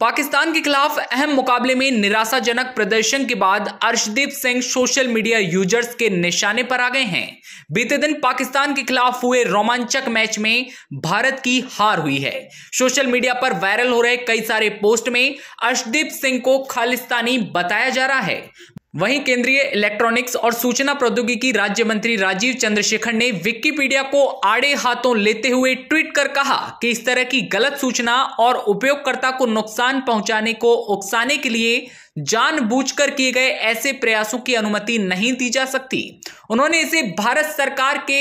पाकिस्तान के खिलाफ अहम मुकाबले में निराशाजनक प्रदर्शन के बाद Arshdeep Singh social media users के निशाने पर आ गए हैं बीते दिन पाकिस्तान के खिलाफ हुए रोमांचक मैच में भारत की हार हुई है सोशल मीडिया पर वायरल हो रहे कई सारे पोस्ट में अर्शदीप सिंह को खालिस्तानी बताया जा रहा है वहीं केंद्रीय इलेक्ट्रॉनिक्स और सूचना प्रौद्योगिकी राज्य मंत्री राजीव चंद्रशेखर ने विकिपीडिया को आड़े हाथों लेते हुए ट्वीट कर कहा कि इस तरह की गलत सूचना और उपयोगकर्ता को नुकसान पहुंचाने को उकसाने के लिए जानबूझकर किए गए ऐसे प्रयासों की अनुमति नहीं दी जा सकती उन्होंने इसे भारत सरकार के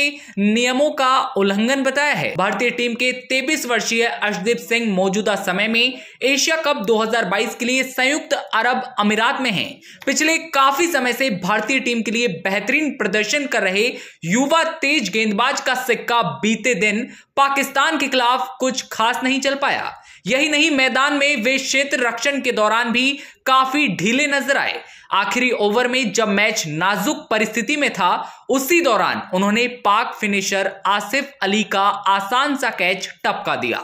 नियमों का उल्लंघन बताया है भारतीय टीम के 23 वर्षीय अर्शदीप सिंह मौजूदा समय में एशिया कप 2022 के लिए संयुक्त अरब अमीरात में हैं। पिछले काफी समय से भारतीय टीम के लिए बेहतरीन प्रदर्शन कर रहे युवा तेज गेंदबाज का सिक्का बीते दिन पाकिस्तान के खिलाफ कुछ खास नहीं चल पाया यही नहीं मैदान में वे क्षेत्र रक्षण के दौरान भी काफी ढीले नजर आए आखिरी ओवर में जब मैच नाजुक परिस्थिति में था उसी दौरान उन्होंने पाक फिनिशर आसिफ अली का आसान सा कैच टपका दिया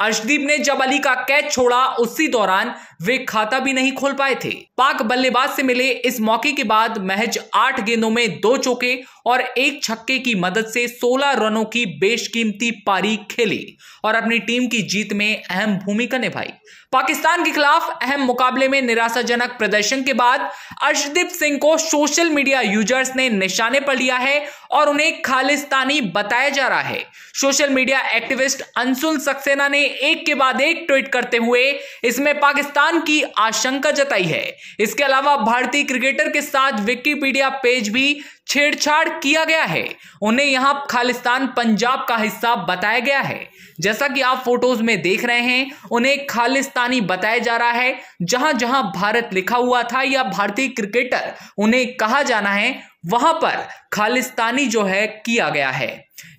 अर्शदीप ने जब अली का कैच छोड़ा उसी दौरान वे खाता भी नहीं खोल पाए थे पाक बल्लेबाज से मिले इस मौके के बाद महज आठ गेंदों में दो चौके और एक छक्के की मदद से 16 रनों की बेशकीमती पारी खेली और अपनी टीम की जीत में अहम भूमिका निभाई पाकिस्तान के खिलाफ अहम मुकाबले में निराशाजनक प्रदर्शन के बाद अर्शदीप सिंह को सोशल मीडिया यूजर्स ने निशाने पर लिया है और उन्हें खालिस्तानी बताया जा रहा है social media activist Anshul Saxena ने एक के बाद एक ट्वीट करते हुए इसमें पाकिस्तान की आशंका जताई है इसके अलावा भारतीय क्रिकेटर के साथ विकीपीडिया पेज भी छेड़छाड़ किया गया है उन्हें यहां खालिस्तान पंजाब का हिस्सा बताया गया है जैसा कि आप फोटोज में देख रहे हैं उन्हें खालिस्तानी बताया जा रहा है जहां जहां भारत लिखा हुआ था या भारतीय क्रिकेटर उन्हें कहा जाना है वहां पर खालिस्तानी जो है किया गया है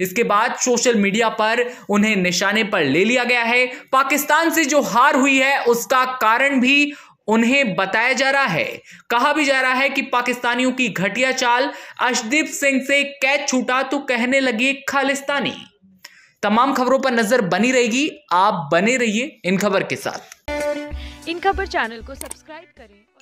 इसके बाद सोशल मीडिया पर उन्हें निशाने पर ले लिया गया है पाकिस्तान से जो हार हुई है उसका कारण भी उन्हें बताया जा रहा है कहा भी जा रहा है कि पाकिस्तानियों की घटिया चाल अशदीप सिंह से कैच छूटा तो कहने लगे खालिस्तानी तमाम खबरों पर नजर बनी रहेगी आप बने रहिए इन खबर के साथ इन खबर चैनल को सब्सक्राइब करें